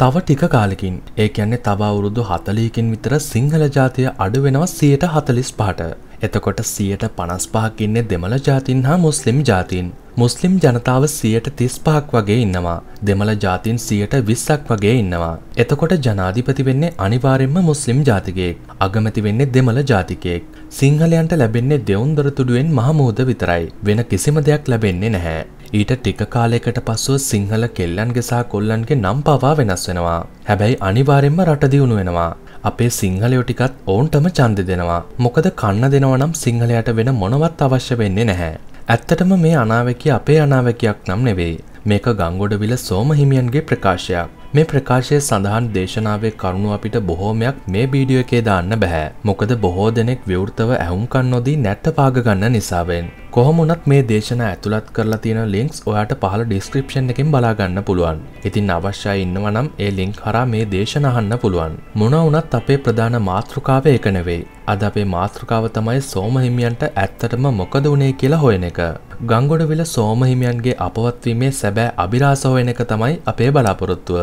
තව ටික කාලකින් ඒ කියන්නේ තව අවුරුදු හතලයකින් විතර සිංහල ජාතිය අඩුවෙනව සියයට හතලිස් පාට එතකොට සියයට පනස්පහක් ඉන්නේ දෙමළ ජාතින් හා මුස්ලිම් ජාතින්. මුස්ලිම් ජනතාව සියයට තිස් පහක් වගේ ඉන්නවා. දෙමළ ජාතින් සියයට විස්සක් වගේ ඉන්නවා. එතකොට ජනාධිපති වෙන්නේ අනිවාරෙන්ම මුස්ලිම් ජාතිකයෙක්. අගමති වෙන්නේ දෙමළ ජාතිකයෙක්. සිංහලයන්ට ලැබෙන්නේ දෙවුන්දොරතුඩුවෙන් මහමෝද විතරයි. වෙන කිසිම දෙයක් ලැබෙන්නේ නැහැ. ඊට ටික කාලයකට පස්සුව සිංහල කෙල්ලන්ගේ සහ කොල්ලන්ගේ නම් පවා වෙනස් වෙනවා. හැබැයි අනිවාරෙන්ම රට දියුණු වෙනවා. අපේ සිංහලයෝ ටිකත් ඔවුන්ටම චන්ද දෙනවා. මොකද කන්න දෙනවනම් සිංහලයට වෙන මොනවත් අවශ්‍ය වෙන්නේ නැහැ. ඇත්තටම මේ අනාවැකි අපේ අනාවැකයක් නම් නෙවෙයි. මේක ගංගොඩවිල සෝමහිමියන්ගේ ප්‍රකාශයක්. මේ ප්‍රකාශය සඳහන් දේශනාවේ කරුණු අපිට බොහෝමයක් මේ වීඩියෝ එකේ දාන්න බැහැ. මොකද බොහෝ දෙනෙක් විවෘතව ඇහුම්කන් නොදී නැට්ට පාගගන්න නිසාවෙන්. කොහොමුණත් මේ දේශනා ඇතුළත් කරලා තියෙන ලින්ක්ස් ඔයාට පහළ ඩිස්ක්‍රිප්ෂන් එකෙන් බලාගන්න පුළුවන්. ඉතින් අවශ්‍යයි ඉන්නවනම් ඒ ලින්ක් හරහා මේ දේශන අහන්න පුළුවන්. මොන වුණත් අපේ ප්‍රධාන මාතෘකාව ඒක නෙවෙයි. අද අපේ මාතෘකාව තමයි සෝම හිමියන්ට ඇත්තටම මොකද වුනේ කියලා හොයන එක. ගංගොඩවිල සෝම හිමියන්ගේ අපවත්වීමේ සැබෑ අභිරාස හොයන එක තමයි අපේ බලාපොරොත්තුව.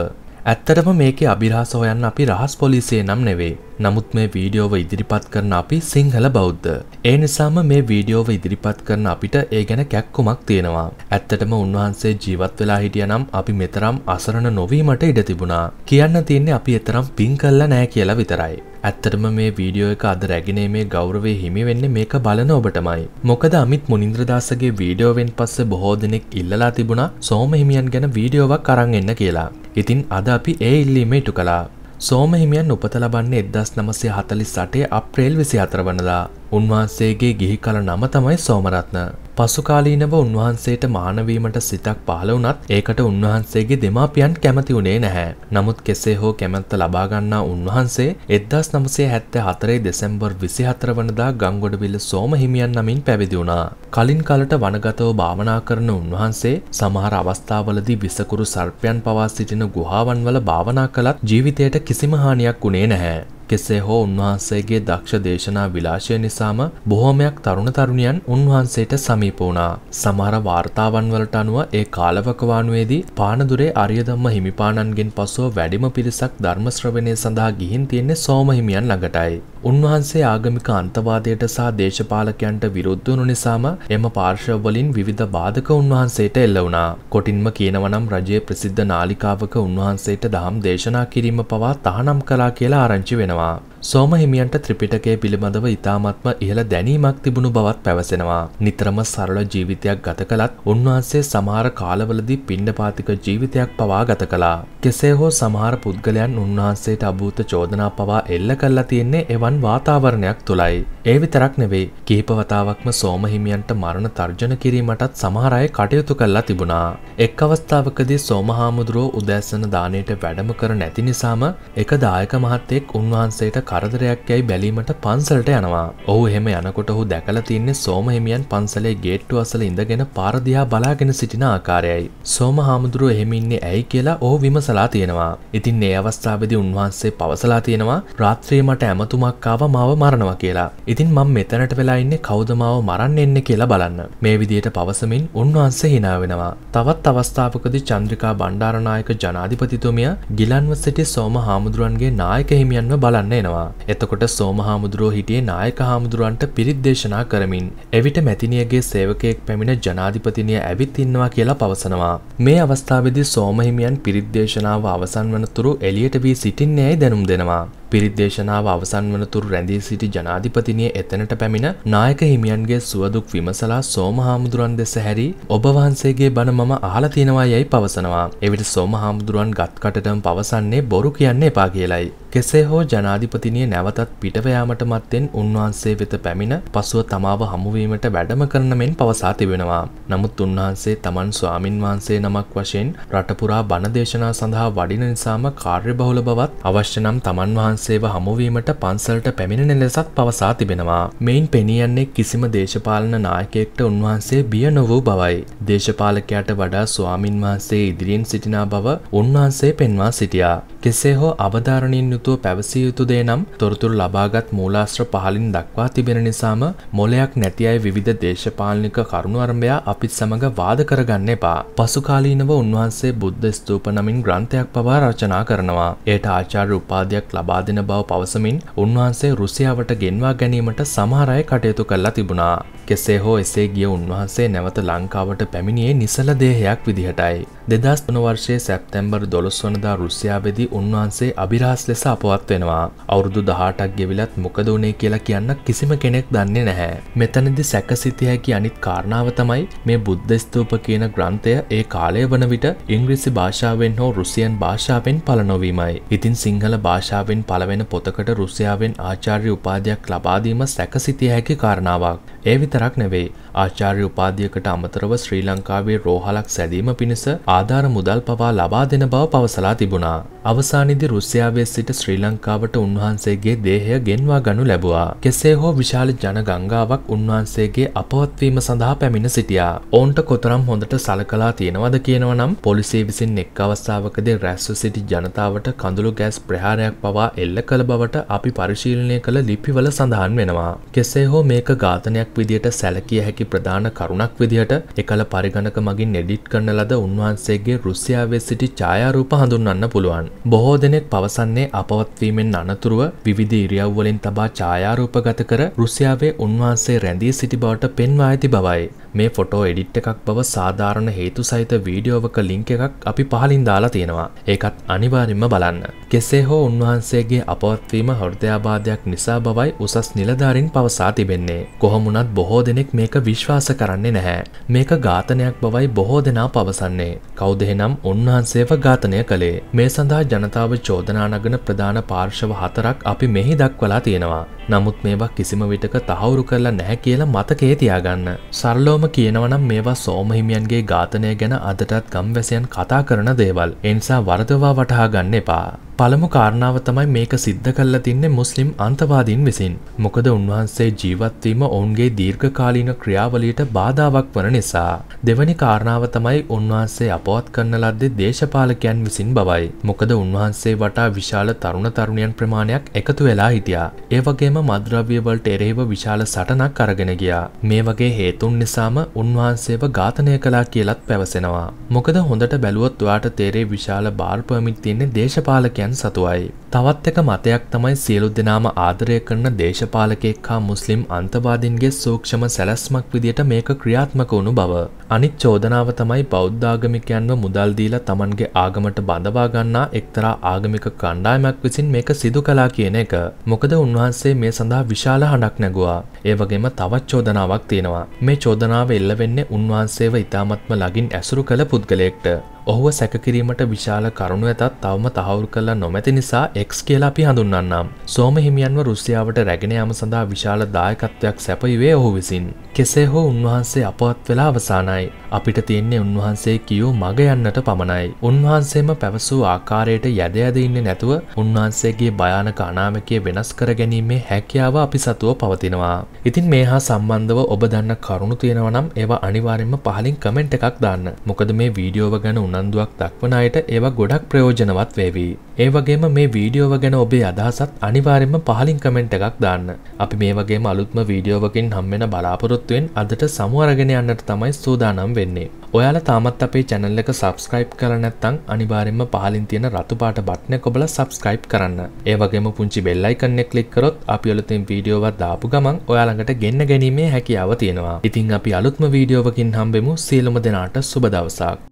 ඇත්තටම මේකේ අභිරහස හොයන්න අපි රහස් පොලිසිය නම් නෙවෙයි නමුත් මේ වීඩියෝව ඉදිරිපත් කරන අපි සිංහල බෞද්ධ. ඒ නිසාම මේ වීඩියෝව ඉදිරිපත් කරන අපිට ඒ ගැන කැක්කුමක් තියෙනවා. ඇත්තටම උන්වහන්සේ ජීවත් වෙලා හිටියනම් අපි මෙතරම් අසරණ නොවීමට ඉඩ තිබුණා. කියන්න තියන්නේ අපි එතරම් පින් කල්ලා නෑ කියලා විතරයි. ඇත්තටම මේ වීඩියෝ එක අද රැගෙනේ මේ ගෞරවේ හිමි වෙන්නේ මේක බලන ඔබටමයි. මොකද අමිත් මුනින්ද්‍රදාසගේ වීඩියෝවෙන් පස්සේ බොහෝ දෙනෙක් ඉල්ලලා තිබුණා සෝම හිමියන් ගැන වීඩියෝවක් අරන් එන්න කියලා. ඉතින් අද අපි ඒ ඉල්ලීම ඉටු කළා. සෝමහිමියන් උපත ලබන්නේ එදස් නමසය හතලිස් සටේ අප්‍රේල් විසි අතරවනදා උන්වහන්සේගේ ගිහි කල නම තමයි සෝමරත්න පසුකාලීනව උන්වහන්සේට මානවීමට සිතක් පහළ වුණත් ඒකට උන්වහන්සේගේ දෙමාපියන් කැමති වුණේ නැහැ. නමුත් කෙසේ හෝ කැමැත්ත ලබාගන්නා උන්වහන්සේ 1974 දෙසැම්බර් 24 වනදා ගංගොඩවිල සෝම හිමියන් නමින් පැවිදි වුණා. කලින් කලට වනගතව භාවනා කරන උන්වහන්සේ සමහර අවස්ථාවලදී විසකුරු සර්පයන් පවා සිටින ගුහාවන්වල භාවනා කළත් ජීවිතයට කිසිම හානියක් වුණේ නැහැ. කෙසේ හෝ උන්වහන්සේගේ දක්ෂ දේශනා විලාශය නිසාම බොහොමයක් තරුණ තරුණියන් උන්වහන්සේට සමීප වුණා. සමහර වාර්තාවන් වලට අනුව ඒ කාලවකවානුවේදී පානදුරේ අරියදම්ම හිමිපාණන්ගෙන් පසුව වැඩිම පිරිසක් ධර්ම ශ්‍රවණය සඳහා ගිහින් තියෙන්නේ සෝම හිමියන් ළඟටයි. උන්වහන්සේ ආගමික අන්තවාදයට සහ දේශපාලකයන්ට විරුද්ධ වුණු නිසාම එම පාර්ශවවලින් විවිධ බාධක උන්වහන්සේට එල්ල වුණා. කොටින්ම කියනවනම් රජයේ ප්‍රසිද්ධ නාලිකාවක උන්වහන්සේට දහම් දේශනා කිරීම පවා තහනම් කළා කියලා ආරංචි වෙනවා. は සෝම හිමියන්ට ත්‍රිපිටකය පිළිබඳව ඉතාමත්ම ඉහළ දැනීමක් තිබුණු බවත් පැවසෙනවා. නිතරම සරල ජීවිතයක් ගත කළත් උන්වහන්සේ සමහර කාලවලදී පිණ්ඩපාතික ජීවිතයක් පවා ගත කළා. කෙසේ හෝ සමහර පුද්ගලයන් උන්වහන්සේට අභූත චෝදනා පවා එල්ල කළා තියෙන්නේ එවන් වාතාවරණයක් තුලයි. ඒ විතරක් නෙවෙයි කිහිප වතාවක්ම සෝම හිමියන්ට මරණ තර්ජන කිරීමටත් සමහර අය කටයුතු කළා තිබුණා. එක් අවස්ථාවකදී සෝම හාමුදුරුවෝ උදෑසන දාණයට වැඩම කර නැති නිසාම එක දායක මහත්තයෙක් උන්වහන්සේට කරදරයක් යැයි බැලීමට පන්සලට යනවා ඔහු එහෙම යනකොට ඔහු දැකල තින්නේ සෝමහිමියන් පන්සලේ ගේට්ටු අසල ඉඳගෙන පාරදිහා බලාගෙන සිටින ආකාරයයි සෝම හාමුදුරුව එහෙමින්නේ ඇයි කියලා ඔහු විමසලා තියෙනවා ඉතින් ඒ අවස්ථාවදි උන්වහන්සේ පවසලා තියෙනවා රාත්‍රිය මට ඇමතුමක්කාව මාව මරණවා කියලා ඉතින් මං මෙතැනට වෙලා ඉන්නේ කෞදමාව මරන්න එන්න කියලා බලන්න මේ විදියට පවසමින් උන්වහන්සේ හිනාවෙනවා තවත් අවස්ථාවකදි චන්ද්‍රිකා බණ්ඩාරනායක ජනාධිපතිතුමිය ගිලන්ව සිටි සෝම හාමුදුරුවන්ගේ නායක හිමියන්ව බලන්න එනවා වෙනවා. එතකොට සෝම හාමුදුරුවෝ හිටියේ නායක හාමුදුරුවන්ට පිරිත් දේශනා කරමින් එවිට මැතිනියගේ සේවකයෙක් පැමිණ ජනාධිපතිනිය ඇවිත් ඉන්නවා කියලා පවසනවා. මේ අවස්ථාවේදී සෝමහිමියන් පිරිත් දේශනාව අවසන් වනතුරු එළියට වී සිටින්නේ ඇයි දැනුම් දෙනවා. පිරිදේශනාව අවසන් වනතුරු රැඳී සිටි ජනාධිපතිනිය එතනට පැමිණ නායක හිමියන්ගේ සුවදුක් විමසලා සෝම හාමුදුරුවන් දෙස හැරි ඔබ වහන්සේගේ බණ මම අහලා තියෙනවා යයි පවසනවා. එවිට සෝම හාමුදුරුවන් ගත්කටටම පවසන්නේ බොරු කියන්න එපා කියලයි. කෙසේ හෝ ජනාධිපතිනිය නැවතත් පිටවයාමට මත්තෙන් උන්වහන්සේ වෙත පැමිණ පසුව තමාව හමුවීමට වැඩම කරන මෙන් පවසා තිබෙනවා. නමුත් උන්වහන්සේ තමන් ස්වාමින් වහන්සේ නමක් වශයෙන් රටපුරා බණදේශනා සඳහා වඩින නිසාම කාර්ය බහුල බවත් අවශ්‍ය නම් තමන් වහන්සේ වහන්සේව හමුවීමට පන්සලට පැමිණෙන ලෙසත් පවසා තිබෙනවා. මෙයින් පෙනියන්නේ කිසිම දේශපාලන නායකෙක්ට උන්වහන්සේ බිය නොවූ බවයි. දේශපාලකයාට වඩා ස්වාමින් වහන්සේ ඉදිරියෙන් සිටිනා බව උන්වහන්සේ පෙන්වා සිටියා. කෙසේ හෝ අවධාරණින් යුතුව පැවසිය යුතු දේ නම් තොරතුරු ලබාගත් මූලාශ්‍ර පහලින් දක්වා තිබෙන නිසාම මොලයක් නැති අය විවිධ දේශපාලනික කරුණු අරඹයා අපිත් සමඟ වාද කරගන්න එපා. පසුකාලීනව උන්වහන්සේ බුද්ධ ස්තූප නමින් ග්‍රන්ථයක් පවා රචනා කරනවා. එයට ආචාර්ය උපාධියක් ලබා පවතින බව පවසමින් උන්වහන්සේ රුසියාවට ගෙන්වා ගැනීමට සමහරය කටයුතු කරලා තිබුණා. කෙසේ හෝ එසේ ගිය උන්වහන්සේ නැවත ලංකාවට පැමිණියේ නිසල දේහයක් විදිහටයි. දෙදස් වනවර්ෂයේ සැප්තැම්බර් දොළොස්වනදා රුසියාබෙදී උන්වහන්සේ අභිරහස් ලෙස අපවත් වෙනවා. අවුරුදු දහටක් ගෙවිලත් මොකද වනේ කියලා කියන්න කිසිම කෙනෙක් දන්නේ නැහැ. මෙතනදි සැකසිතිය හැකි අනිත් කාරණාව තමයි මේ බුද්ධ ස්තූප කියන ග්‍රන්ථය ඒ කාලය වන විට ඉංග්‍රීසි භාෂාවෙන් හෝ රුසියන් භාෂාවෙන් පල නොවීමයි. ඉතින් සිංහල භාෂාවෙන් පලවෙන පොතකට රුසියාවෙන් ආචාර්ය උපාධයක් ලබාදීම සැකසිතිය හැකි කාරණාවක්. ඒවිත විතරක් නෙවෙයි ආචාර්ය උපාධියකට අමතරව ශ්‍රී ලංකාවේ රෝහලක් සැදීම පිණිස ආධාර මුදල් පවා ලබා දෙන බව පවසලා තිබුණා. අවසානයේදී රුසියාවේ සිට ශ්‍රී ලංකාවට උන්වහන්සේගේ දේහය ගෙන්වා ගනු ලැබුවා. කෙසේ හෝ විශාල ජන ගංගාවක් උන්වහන්සේගේ අපවත්වීම සඳහා පැමිණ සිටියා. ඔවුන්ට කොතරම් හොඳට සලකලා තියෙනවද කියනවා නම් පොලිසිය විසින් එක් අවස්ථාවකදී රැස්ව සිටි ජනතාවට කඳුළු ගෑස් ප්‍රහාරයක් පවා එල්ල කළ බවට අපි පරිශීලනය කළ ලිපිවල සඳහන් වෙනවා. කෙසේ හෝ මේක ඝාතනයක් විදියට සැලකිය හැකි එහි ප්‍රධාන කරුණක් විදිහට එකල පරිගණක මගින් එඩිට් කරන ලද උන්වහන්සේගේ රුසියාවේ සිටි ඡායාරූප හඳුන්වන්න පුළුවන්. බොහෝ දෙනෙක් පවසන්නේ අපවත්වීමෙන් අනතුරුව විවිධ ඉරියව්වලින් තබා ඡායාරූපගත කර රුසියාවේ උන්වහන්සේ රැඳී සිටි බවට පෙන්වා ඇති බවයි. මේ ෆොටෝ එඩිට් එකක් බව සාධාරණ හේතු සහිත වීඩියෝවක ලිංක එකක් අපි පහලින් දාලා තියෙනවා ඒකත් අනිවාරෙන්ම බලන්න. කෙසේ හෝ උන්වහන්සේගේ අපවත්වීම හෘදයාබාධයක් නිසා බවයි උසස් නිලධාරින් පවසා තිබෙන්නේ. කොහොමුණත් බොහෝ දෙනෙක් මේක විශ්වාස කරන්නේ නැහැ. මේක ඝාතනයක් බවයි බොහෝ දෙනා පවසන්නේ. කවුද එහෙනම් උන්වහන්සේව ඝාතනය කළේ? මේ සඳහා ජනතාව චෝදනා නගන ප්‍රධාන පාර්ශව හතරක් අපි මෙහි දක්වලා තියෙනවා. නමුත් මේවා කිසිම විටක තහවුරු කරලා නැහැ කියලා මතකයේ තියාගන්න. සරලව සරලවම කියනවනම් මේවා සෝමහිමියන්ගේ ඝාතනය ගැන අදටත් ගම්වැසයන් කතා කරන දේවල් එනිසා වරදවා වටහා ගන්න එපා. පළමු කාරණාව තමයි මේක සිද්ධ කල්ලා තින්නේ මුස්ලිම් අන්තවාදීන් විසින්. මොකද උන්වහන්සේ ජීවත්වීම ඔවුන්ගේ දීර්ඝකාලීන ක්‍රියාවලියට බාධාවක් වන නිසා. දෙවැනි කාරණාව තමයි උන්වහන්සේ අපවත් කරන ලද්දේ දේශපාලකයන් විසින් බවයි. මොකද උන්වහන්සේ වටා විශාල තරුණ තරුණියන් ප්‍රමාණයක් එකතු වෙලා හිටියා. ඒ වගේම මද්‍රව්‍ය වලට එරෙහිව විශාල සටනක් අරගෙන ගියා. මේ වගේ හේතුන් නිසාම උන්වහන්සේව ඝාතනය කළා කියලත් පැවසෙනවා. මොකද හොඳට බැලුවොත් ඔයාට තේරේ විශාල බාර් පර්මිට් තියෙන්නේ දේශපාලකයන් මතයන් සතුවයි. තවත් එක මතයක් තමයි සියලු දෙනාම ආදරය කරන දේශපාලකෙක් හා මුස්ලිම් අන්තවාදින්ගේ සූක්ෂම සැලැස්මක් විදියට මේක ක්‍රියාත්මක වුණු බව. අනිත් චෝදනාව තමයි බෞද්ධාගමිකයන්ව මුදල් දීලා තමන්ගේ ආගමට බඳවා ගන්නා එක්තරා ආගමික කණ්ඩායමක් විසින් මේක සිදු කලා කියන එක. මොකද උන්වහන්සේ මේ සඳහා විශාල හඬක් නැගුවා. ඒවගේම තවත් චෝදනාවක් තියෙනවා මේ චෝදනාව එල්ල වෙන්නේ උන්වහන්සේව ඉතාමත්ම ලගින් ඇසුරු කළ පුද්ගලයෙක්ට ඔහුව සැකකිරීමට විශාල කරුණු ඇතත් තවම තහවුරු කල්ලා නොමැති නිසා එක්ස් කියලා අපි හඳුන්න්නම්. සෝම හිමියන්ව රුසියාවට රැගෙන යාම සඳහා විශාල දායකත්වයක් සැපයිවේ ඔහු විසින්. කෙසේ හෝ උන්වහන්සේ අපවත් වෙලා අවසානයි. අපිට තියෙන්නේ උන්වහන්සේ කියූ මග යන්නට පමණයි. උන්වහන්සේම පැවසූ ආකාරයට යැද ඇද ඉන්නේ නැතුව උන්වහන්සේගේ භයානක අනාමකය වෙනස් කර ගැනීමේ හැකියාව අපි සතුව පවතිනවා. ඉතින් මේ හා සම්බන්ධව ඔබ දන්න කරුණු තියෙනව නම් ඒවා අනිවාර්යෙන්ම පහලින් කමෙන්ට් එකක් දාන්න. මොකද මේ වීඩියෝව ගැන උනන්දුවක් දක්වන අයට ඒවා ගොඩක් ප්‍රයෝජනවත් වේවි. ඒ වගේම මේ වීඩියෝව ගැන ඔබේ අදහසත් අනිවාර්යෙන්ම පහලින් කමෙන්ට් එකක් දාන්න. අපි මේ වගේම අලුත්ම වීඩියෝවකින් හම්බෙන බලාපොරොත්තුවෙන් අදට සමු අරගෙන යන්නට තමයි සූදානම් වෙන්නේ. ඔයාල තාමත් අපේ චැනල් එක සබස්ක්‍රයිප් කර නැත්තං අනිවාරෙන්ම පහලින් තියෙන රතුපාට බට්න කොබල සබස්ක්‍රයිප් කරන්න ඒවගේම පුංචි බෙල්ලයි කන්නෙ කලික් කරොත් අපි ඔලතින් වීඩියෝවත් දාපු ගමන් ඔයාළඟට ගෙන්න්න ගැනීමේ හැකියාව තියෙනවා ඉතිං අපි අලුත්ම වීඩියෝවකින් හම්බෙමු සියලුම දෙනාට සුබදවසාක්